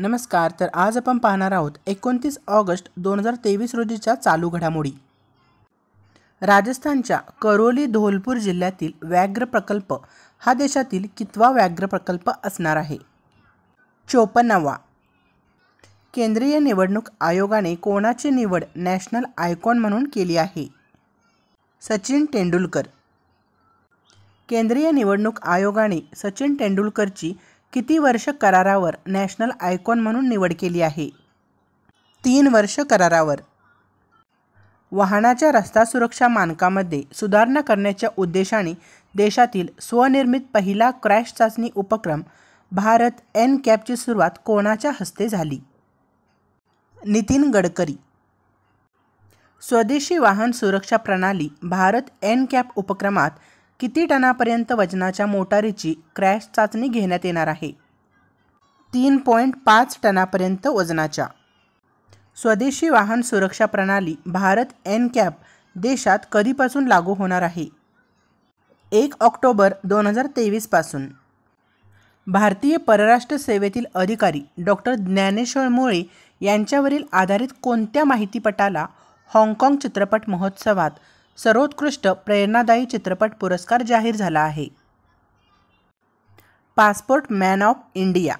नमस्कार तर आज आपण पाहणार आहोत एकोणतीस ऑगस्ट दोन हजार तेवीस रोजीच्या चालू घडामोडी राजस्थानच्या करोली धोलपूर जिल्ह्यातील व्याघ्र प्रकल्प हा देशातील कितवा व्याघ्र प्रकल्प असणार आहे चोपन्नावा केंद्रीय निवडणूक आयोगाने कोणाची निवड नॅशनल आयकॉन म्हणून केली आहे सचिन तेंडुलकर केंद्रीय निवडणूक आयोगाने सचिन तेंडुलकरची किती वर्ष करारावर नॅशनल आयकॉन म्हणून निवड केली आहे तीन वर्ष करारावर वाहनाच्या रस्ता सुरक्षा मानकामध्ये सुधारणा करण्याच्या उद्देशाने देशातील स्वनिर्मित पहिला क्रॅश चाचणी उपक्रम भारत एन कॅपची सुरुवात कोणाच्या हस्ते झाली नितीन गडकरी स्वदेशी वाहन सुरक्षा प्रणाली भारत एन कॅप उपक्रमात किती टनापर्यंत वजनाच्या मोटारीची क्रॅश चाचणी घेण्यात येणार आहे तीन पॉईंट पाच टनापर्यंत वजनाच्या स्वदेशी वाहन सुरक्षा प्रणाली भारत एन कॅप देशात कधीपासून लागू होणार आहे एक ऑक्टोबर दोन हजार तेवीसपासून भारतीय परराष्ट्र सेवेतील अधिकारी डॉक्टर ज्ञानेश्वर मुळे यांच्यावरील आधारित कोणत्या माहितीपटाला हाँगकाँग चित्रपट महोत्सवात सर्वोत्कृष्ट प्रेरणादायी चित्रपट पुरस्कार जाहीर झाला आहे पासपोर्ट मॅन ऑफ इंडिया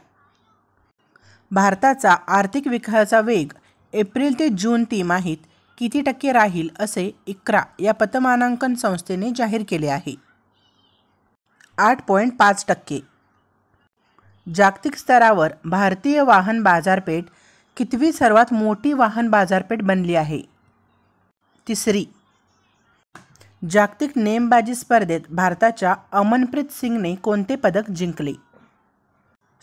भारताचा आर्थिक विकासाचा वेग एप्रिल ते जून तिमाहीत किती टक्के राहील असे इक्रा या पतमानांकन संस्थेने जाहीर केले आहे आठ पॉईंट पाच टक्के जागतिक स्तरावर भारतीय वाहन बाजारपेठ कितवी सर्वात मोठी वाहन बाजारपेठ बनली आहे तिसरी जागतिक नेमबाजी स्पर्धेत भारताच्या अमनप्रीत सिंगने कोणते पदक जिंकले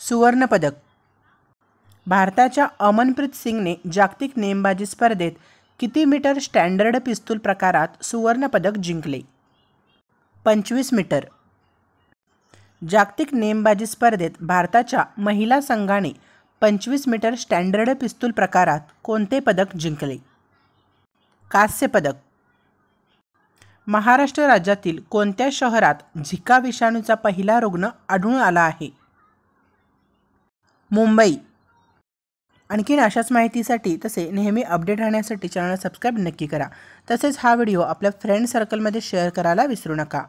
सुवर्णपदक भारताच्या अमनप्रीत सिंगने जागतिक नेमबाजी स्पर्धेत किती मीटर स्टँडर्ड पिस्तूल प्रकारात सुवर्णपदक जिंकले पंचवीस मीटर जागतिक नेमबाजी स्पर्धेत भारताच्या महिला संघाने पंचवीस मीटर स्टँडर्ड पिस्तूल प्रकारात कोणते पदक जिंकले कांस्य पदक महाराष्ट्र राज्यातील कोणत्या शहरात झिका विषाणूचा पहिला रुग्ण आढळून आला आहे मुंबई आणखीन अशाच माहितीसाठी तसे नेहमी अपडेट राहण्यासाठी चॅनल सबस्क्राईब नक्की करा तसेच हा व्हिडिओ आपल्या फ्रेंड सर्कलमध्ये शेअर करायला विसरू नका